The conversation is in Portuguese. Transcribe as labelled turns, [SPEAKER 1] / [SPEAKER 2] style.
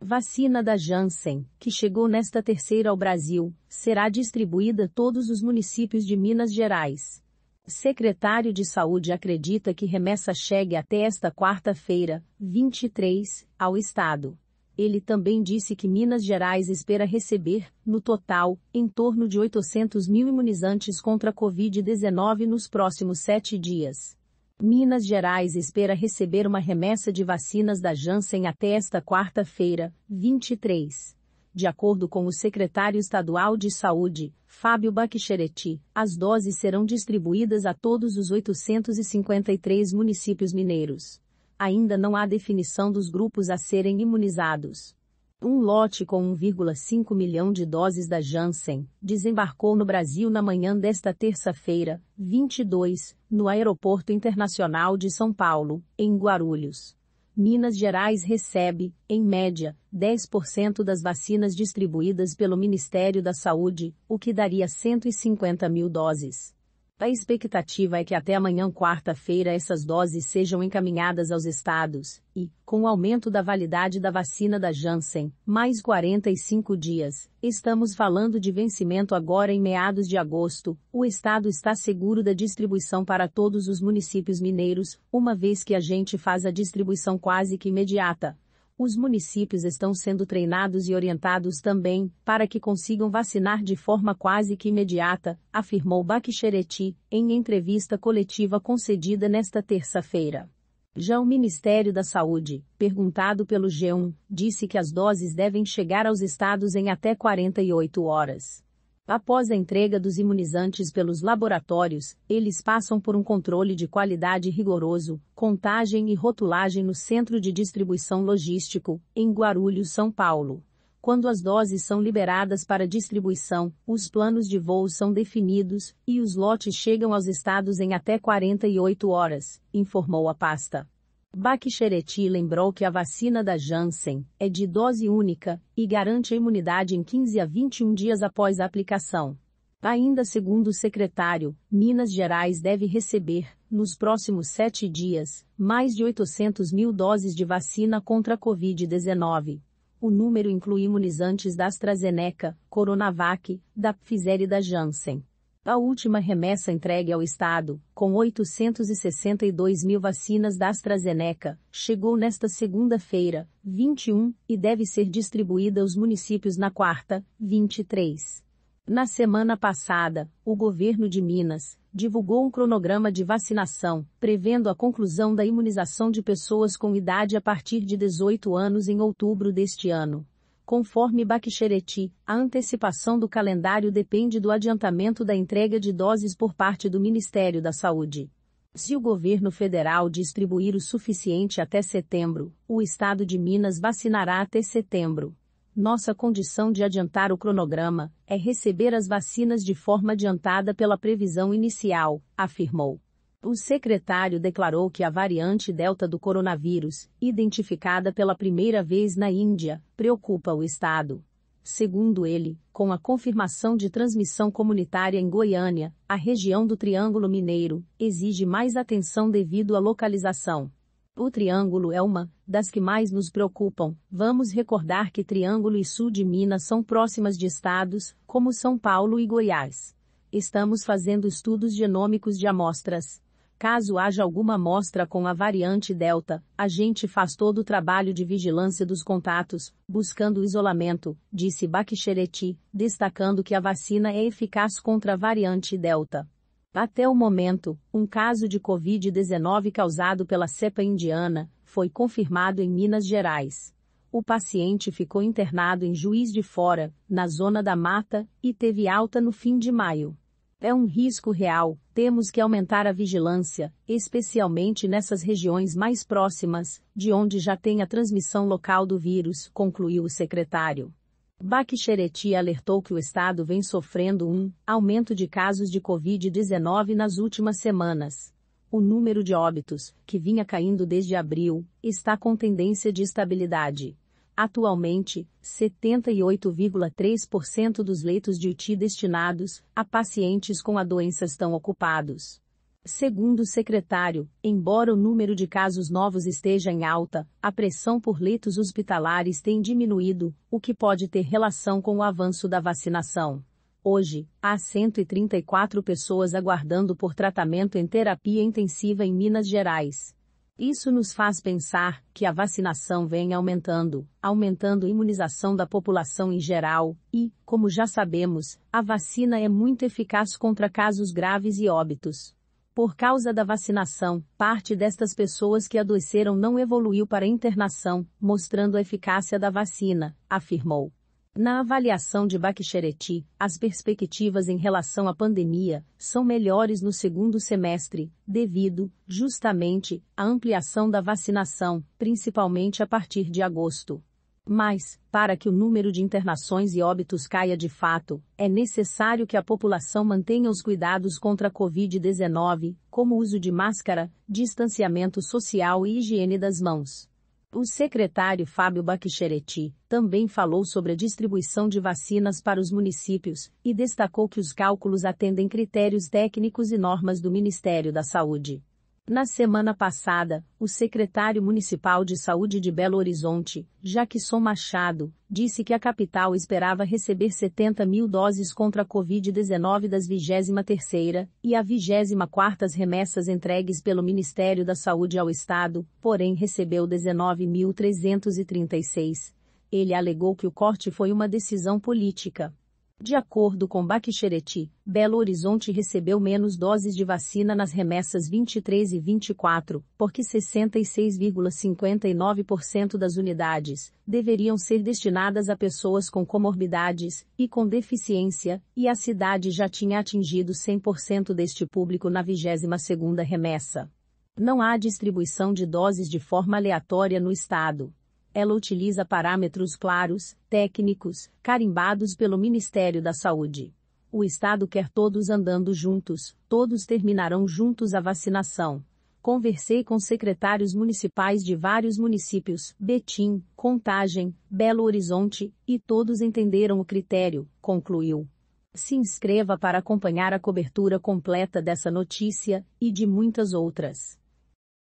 [SPEAKER 1] Vacina da Janssen, que chegou nesta terceira ao Brasil, será distribuída a todos os municípios de Minas Gerais. Secretário de Saúde acredita que remessa chegue até esta quarta-feira, 23, ao Estado. Ele também disse que Minas Gerais espera receber, no total, em torno de 800 mil imunizantes contra a Covid-19 nos próximos sete dias. Minas Gerais espera receber uma remessa de vacinas da Janssen até esta quarta-feira, 23. De acordo com o secretário estadual de Saúde, Fábio Baquicheretti, as doses serão distribuídas a todos os 853 municípios mineiros. Ainda não há definição dos grupos a serem imunizados. Um lote com 1,5 milhão de doses da Janssen desembarcou no Brasil na manhã desta terça-feira, 22, no Aeroporto Internacional de São Paulo, em Guarulhos. Minas Gerais recebe, em média, 10% das vacinas distribuídas pelo Ministério da Saúde, o que daria 150 mil doses. A expectativa é que até amanhã quarta-feira essas doses sejam encaminhadas aos estados, e, com o aumento da validade da vacina da Janssen, mais 45 dias, estamos falando de vencimento agora em meados de agosto, o estado está seguro da distribuição para todos os municípios mineiros, uma vez que a gente faz a distribuição quase que imediata, os municípios estão sendo treinados e orientados também, para que consigam vacinar de forma quase que imediata, afirmou Baquixereti, em entrevista coletiva concedida nesta terça-feira. Já o Ministério da Saúde, perguntado pelo G1, disse que as doses devem chegar aos estados em até 48 horas. Após a entrega dos imunizantes pelos laboratórios, eles passam por um controle de qualidade rigoroso, contagem e rotulagem no Centro de Distribuição Logístico, em Guarulhos, São Paulo. Quando as doses são liberadas para distribuição, os planos de voo são definidos e os lotes chegam aos estados em até 48 horas, informou a pasta. Bakhchereti lembrou que a vacina da Janssen é de dose única e garante a imunidade em 15 a 21 dias após a aplicação. Ainda segundo o secretário, Minas Gerais deve receber, nos próximos sete dias, mais de 800 mil doses de vacina contra a Covid-19. O número inclui imunizantes da AstraZeneca, Coronavac, da Pfizer e da Janssen. A última remessa entregue ao Estado, com 862 mil vacinas da AstraZeneca, chegou nesta segunda-feira, 21, e deve ser distribuída aos municípios na quarta, 23. Na semana passada, o governo de Minas divulgou um cronograma de vacinação, prevendo a conclusão da imunização de pessoas com idade a partir de 18 anos em outubro deste ano. Conforme Bakhchereti, a antecipação do calendário depende do adiantamento da entrega de doses por parte do Ministério da Saúde. Se o governo federal distribuir o suficiente até setembro, o estado de Minas vacinará até setembro. Nossa condição de adiantar o cronograma é receber as vacinas de forma adiantada pela previsão inicial, afirmou. O secretário declarou que a variante Delta do coronavírus, identificada pela primeira vez na Índia, preocupa o Estado. Segundo ele, com a confirmação de transmissão comunitária em Goiânia, a região do Triângulo Mineiro exige mais atenção devido à localização. O Triângulo é uma das que mais nos preocupam. Vamos recordar que Triângulo e Sul de Minas são próximas de estados, como São Paulo e Goiás. Estamos fazendo estudos genômicos de amostras, Caso haja alguma amostra com a variante Delta, a gente faz todo o trabalho de vigilância dos contatos, buscando isolamento, disse Bakhchereti, destacando que a vacina é eficaz contra a variante Delta. Até o momento, um caso de Covid-19 causado pela cepa indiana foi confirmado em Minas Gerais. O paciente ficou internado em Juiz de Fora, na zona da mata, e teve alta no fim de maio. É um risco real, temos que aumentar a vigilância, especialmente nessas regiões mais próximas, de onde já tem a transmissão local do vírus, concluiu o secretário. Bakhchereti alertou que o estado vem sofrendo um aumento de casos de Covid-19 nas últimas semanas. O número de óbitos, que vinha caindo desde abril, está com tendência de estabilidade. Atualmente, 78,3% dos leitos de UTI destinados a pacientes com a doença estão ocupados. Segundo o secretário, embora o número de casos novos esteja em alta, a pressão por leitos hospitalares tem diminuído, o que pode ter relação com o avanço da vacinação. Hoje, há 134 pessoas aguardando por tratamento em terapia intensiva em Minas Gerais. Isso nos faz pensar que a vacinação vem aumentando, aumentando a imunização da população em geral, e, como já sabemos, a vacina é muito eficaz contra casos graves e óbitos. Por causa da vacinação, parte destas pessoas que adoeceram não evoluiu para internação, mostrando a eficácia da vacina, afirmou. Na avaliação de Baquixereti, as perspectivas em relação à pandemia são melhores no segundo semestre, devido, justamente, à ampliação da vacinação, principalmente a partir de agosto. Mas, para que o número de internações e óbitos caia de fato, é necessário que a população mantenha os cuidados contra a Covid-19, como uso de máscara, distanciamento social e higiene das mãos. O secretário Fábio Baquicheretti também falou sobre a distribuição de vacinas para os municípios e destacou que os cálculos atendem critérios técnicos e normas do Ministério da Saúde. Na semana passada, o secretário municipal de saúde de Belo Horizonte, Jaquisson Machado, disse que a capital esperava receber 70 mil doses contra a Covid-19 das 23ª e a 24 remessas entregues pelo Ministério da Saúde ao Estado, porém recebeu 19.336. Ele alegou que o corte foi uma decisão política de acordo com Baquixereti, Belo Horizonte recebeu menos doses de vacina nas remessas 23 e 24, porque 66,59% das unidades deveriam ser destinadas a pessoas com comorbidades e com deficiência, e a cidade já tinha atingido 100% deste público na 22 remessa. Não há distribuição de doses de forma aleatória no estado ela utiliza parâmetros claros, técnicos, carimbados pelo Ministério da Saúde. O Estado quer todos andando juntos, todos terminarão juntos a vacinação. Conversei com secretários municipais de vários municípios, Betim, Contagem, Belo Horizonte, e todos entenderam o critério, concluiu. Se inscreva para acompanhar a cobertura completa dessa notícia e de muitas outras.